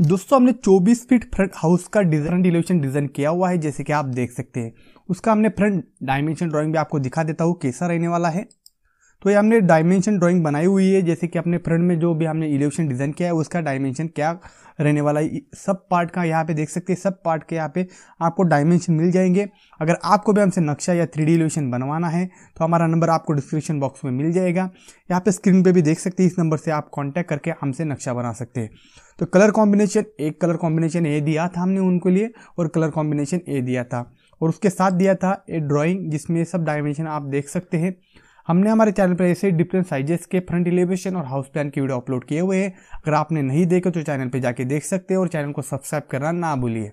दोस्तों हमने 24 feet front house का डिजाइन डिलेशन डिजाइन किया हुआ है जैसे कि आप देख सकते हैं उसका हमने फ्रंट डायमेंशन ड्राइंग भी आपको दिखा देता हूँ कैसा रहने वाला है तो ये हमने डायमेंशन ड्राइंग बनाई हुई है जैसे कि अपने फ्रंट में जो भी हमने इलेवेशन डिज़ाइन किया है उसका डायमेंशन क्या रहने वाला है सब पार्ट का यहाँ पे देख सकते हैं सब पार्ट के यहाँ पे आपको डायमेंशन मिल जाएंगे अगर आपको भी हमसे नक्शा या थ्री डी बनवाना है तो हमारा नंबर आपको डिस्क्रिप्शन बॉक्स में मिल जाएगा यहाँ पे स्क्रीन पे भी देख सकते हैं इस नंबर से आप कॉन्टैक्ट करके हमसे नक्शा बना सकते हैं तो कलर कॉम्बिनेशन एक कलर कॉम्बिनेशन ए दिया था हमने उनके लिए और कलर कॉम्बिनेशन ए दिया था और उसके साथ दिया था ए ड्राइंग जिसमें सब डायमेंशन आप देख सकते हैं हमने हमारे चैनल पर ऐसे डिफरेंट साइजेस के फ्रंट एलिवेशन और हाउस प्लान की वीडियो अपलोड किए हुए हैं अगर आपने नहीं देखे तो चैनल पर जाके देख सकते हैं और चैनल को सब्सक्राइब करना ना भूलिए